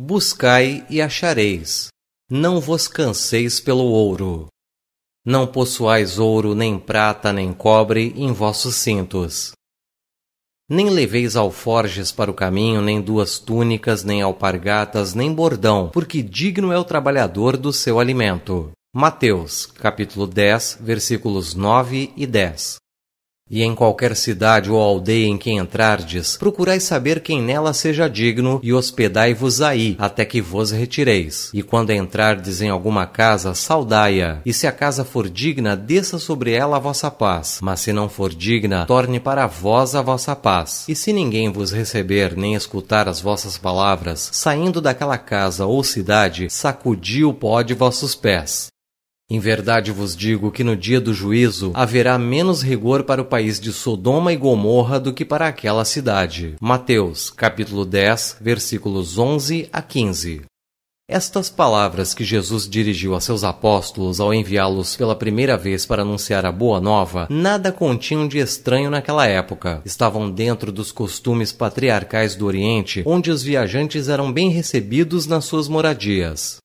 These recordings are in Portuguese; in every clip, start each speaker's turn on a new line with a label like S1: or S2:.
S1: Buscai e achareis, não vos canseis pelo ouro. Não possuais ouro, nem prata, nem cobre em vossos cintos. Nem leveis alforjes para o caminho, nem duas túnicas, nem alpargatas, nem bordão, porque digno é o trabalhador do seu alimento. Mateus, capítulo 10, versículos 9 e 10. E em qualquer cidade ou aldeia em que entrardes, procurai saber quem nela seja digno, e hospedai-vos aí, até que vos retireis. E quando entrardes em alguma casa, saudai-a, e se a casa for digna, desça sobre ela a vossa paz. Mas se não for digna, torne para vós a vossa paz. E se ninguém vos receber, nem escutar as vossas palavras, saindo daquela casa ou cidade, sacudi o pó de vossos pés. Em verdade vos digo que no dia do juízo haverá menos rigor para o país de Sodoma e Gomorra do que para aquela cidade. Mateus, capítulo 10, versículos 11 a 15. Estas palavras que Jesus dirigiu a seus apóstolos ao enviá-los pela primeira vez para anunciar a boa nova, nada continham de estranho naquela época. Estavam dentro dos costumes patriarcais do Oriente, onde os viajantes eram bem recebidos nas suas moradias.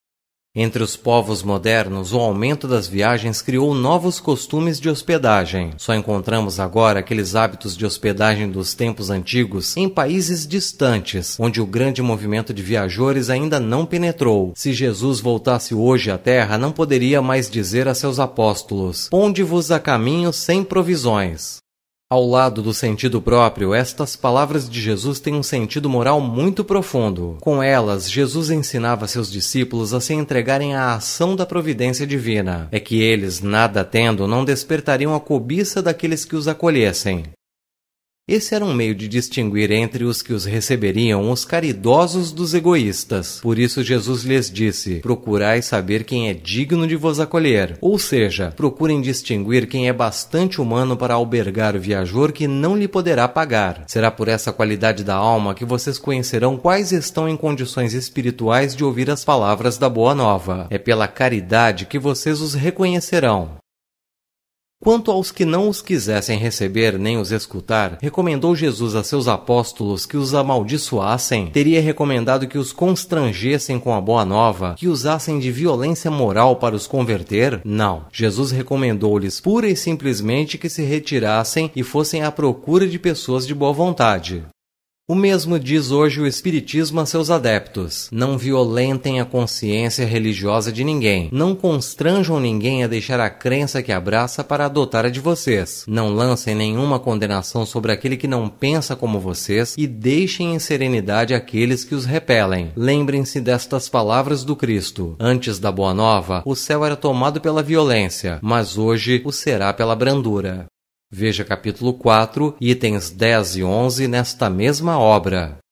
S1: Entre os povos modernos, o aumento das viagens criou novos costumes de hospedagem. Só encontramos agora aqueles hábitos de hospedagem dos tempos antigos em países distantes, onde o grande movimento de viajores ainda não penetrou. Se Jesus voltasse hoje à terra, não poderia mais dizer a seus apóstolos: Ponde-vos a caminho sem provisões. Ao lado do sentido próprio, estas palavras de Jesus têm um sentido moral muito profundo. Com elas, Jesus ensinava seus discípulos a se entregarem à ação da providência divina. É que eles, nada tendo, não despertariam a cobiça daqueles que os acolhessem. Esse era um meio de distinguir entre os que os receberiam os caridosos dos egoístas. Por isso Jesus lhes disse: Procurai saber quem é digno de vos acolher. Ou seja, procurem distinguir quem é bastante humano para albergar o viajor que não lhe poderá pagar. Será por essa qualidade da alma que vocês conhecerão quais estão em condições espirituais de ouvir as palavras da Boa Nova. É pela caridade que vocês os reconhecerão. Quanto aos que não os quisessem receber nem os escutar, recomendou Jesus a seus apóstolos que os amaldiçoassem, teria recomendado que os constrangessem com a boa nova, que usassem de violência moral para os converter? Não. Jesus recomendou-lhes pura e simplesmente que se retirassem e fossem à procura de pessoas de boa vontade. O mesmo diz hoje o Espiritismo a seus adeptos: não violentem a consciência religiosa de ninguém, não constranjam ninguém a deixar a crença que abraça para adotar a de vocês, não lancem nenhuma condenação sobre aquele que não pensa como vocês e deixem em serenidade aqueles que os repelem. Lembrem-se destas palavras do Cristo: antes da Boa Nova, o céu era tomado pela violência, mas hoje o será pela brandura. Veja capítulo 4, itens 10 e 11 nesta mesma obra.